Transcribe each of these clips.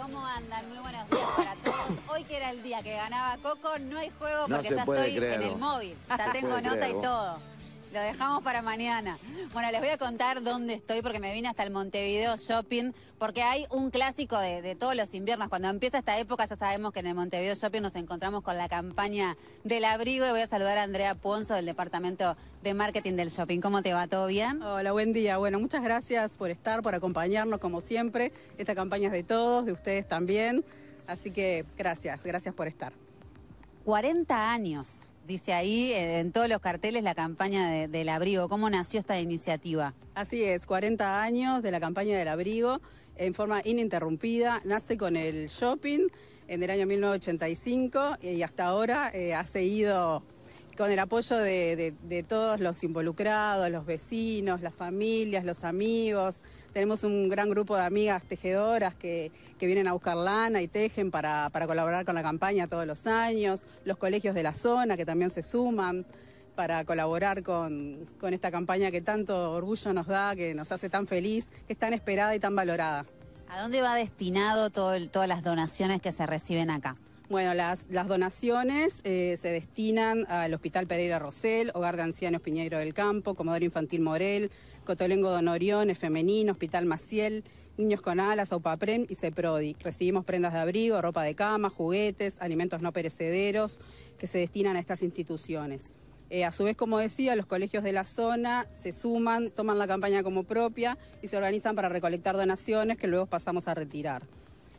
¿Cómo andan? Muy buenos días para todos. Hoy que era el día que ganaba Coco, no hay juego porque ya estoy en el móvil. Ya tengo nota y todo. Lo dejamos para mañana. Bueno, les voy a contar dónde estoy porque me vine hasta el Montevideo Shopping, porque hay un clásico de, todos los inviernos. Cuando empieza esta época ya sabemos que en el Montevideo Shopping nos encontramos con la campaña del abrigo y voy a saludar a Andrea Ponzo del Departamento de Marketing del Shopping. ¿Cómo te va? ¿Todo bien? Hola, buen día. Bueno, muchas gracias por estar, por acompañarnos como siempre. Esta campaña es de todos, de ustedes también. Así que gracias, gracias por estar. 40 años dice ahí eh, en todos los carteles la campaña del abrigo. ¿Cómo nació esta iniciativa? Así es, 40 años de la campaña del abrigo en forma ininterrumpida. Nace con el shopping en el año 1985 y hasta ahora eh, ha seguido con el apoyo de, todos los involucrados, los vecinos, las familias, los amigos. Tenemos un gran grupo de amigas tejedoras que, que vienen a buscar lana y tejen para, colaborar con la campaña todos los años, los colegios de la zona que también se suman para colaborar con, esta campaña que tanto orgullo nos da, que nos hace tan feliz, que es tan esperada y tan valorada. ¿A dónde va destinado todas las donaciones que se reciben acá? Bueno, las, donaciones eh, se destinan al Hospital Pereira Rosel, Hogar de Ancianos Piñeiro del Campo, Comodoro Infantil Morel, Cotolengo Don Femenino, Femenino, Hospital Maciel, Niños con Alas, Aupapren y CEPRODI. Recibimos prendas de abrigo, ropa de cama, juguetes, alimentos no perecederos que se destinan a estas instituciones. Eh, a su vez, como decía, los colegios de la zona se suman, toman la campaña como propia y se organizan para recolectar donaciones que luego pasamos a retirar.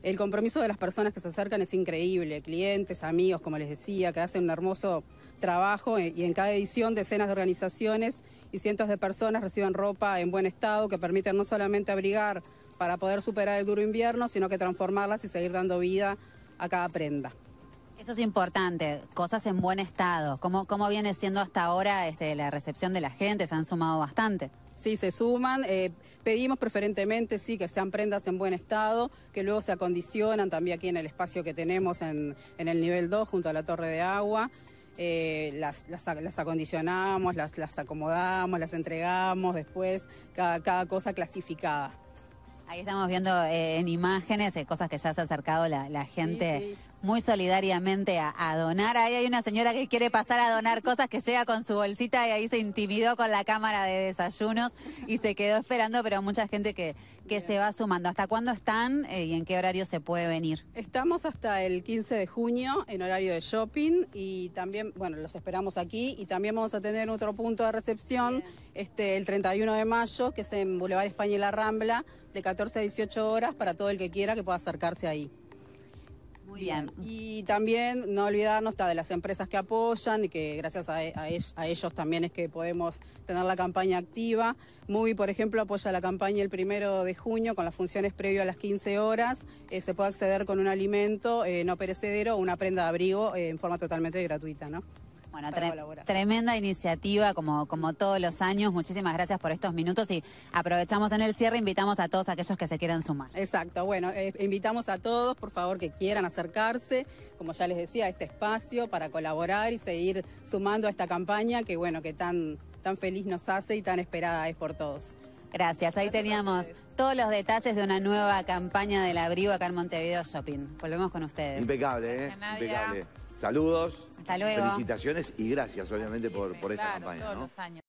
El compromiso de las personas que se acercan es increíble, clientes, amigos, como les decía, que hacen un hermoso trabajo eh, y en cada edición decenas de organizaciones y cientos de personas reciben ropa en buen estado que permiten no solamente abrigar para poder superar el duro invierno, sino que transformarlas y seguir dando vida a cada prenda. Eso es importante, cosas en buen estado. ¿Cómo, cómo viene siendo hasta ahora este, la recepción de la gente? Se han sumado bastante. Sí, se suman. Eh, pedimos preferentemente, sí, que sean prendas en buen estado, que luego se acondicionan también aquí en el espacio que tenemos en, el nivel 2 junto a la torre de agua. Eh, las, acondicionamos, las, las, acomodamos, las entregamos después, cada, cosa clasificada. Ahí estamos viendo eh, en imágenes cosas que ya se ha acercado la, gente muy solidariamente a, donar. Ahí hay una señora que quiere pasar a donar cosas que llega con su bolsita y ahí se intimidó con la cámara de desayunos y se quedó esperando, pero mucha gente que, se va sumando. ¿Hasta cuándo están eh, y en qué horario se puede venir? Estamos hasta el 15 de junio en horario de shopping y también, bueno, los esperamos aquí y también vamos a tener otro punto de recepción este, el 31 de mayo, que es en Boulevard España y la Rambla, de 14 a 18 horas para todo el que quiera que pueda acercarse ahí. Y también no olvidarnos de las empresas que apoyan y que gracias e, a, ellos también es que podemos tener la campaña activa. Muy, por ejemplo, apoya la campaña el primero de junio con las funciones previo a las 15 horas. Eh, se puede acceder con un alimento eh, no perecedero o una prenda de abrigo eh, en forma totalmente gratuita, ¿no? Bueno, tremenda iniciativa como, como todos los años. Muchísimas gracias por estos minutos y aprovechamos en el cierre, invitamos a todos aquellos que se quieran sumar. Exacto, bueno, eh, invitamos a todos, por favor, que quieran acercarse, como ya les decía, a este espacio para colaborar y seguir sumando a esta campaña que, bueno, que tan, tan feliz nos hace y tan esperada es por todos. Gracias, ahí teníamos todos los detalles de una nueva campaña del abrigo acá en Montevideo Shopping. Volvemos con ustedes. Impecable, ¿eh? Impecable. Saludos. Hasta luego. Felicitaciones y gracias, obviamente, por, por esta campaña. años.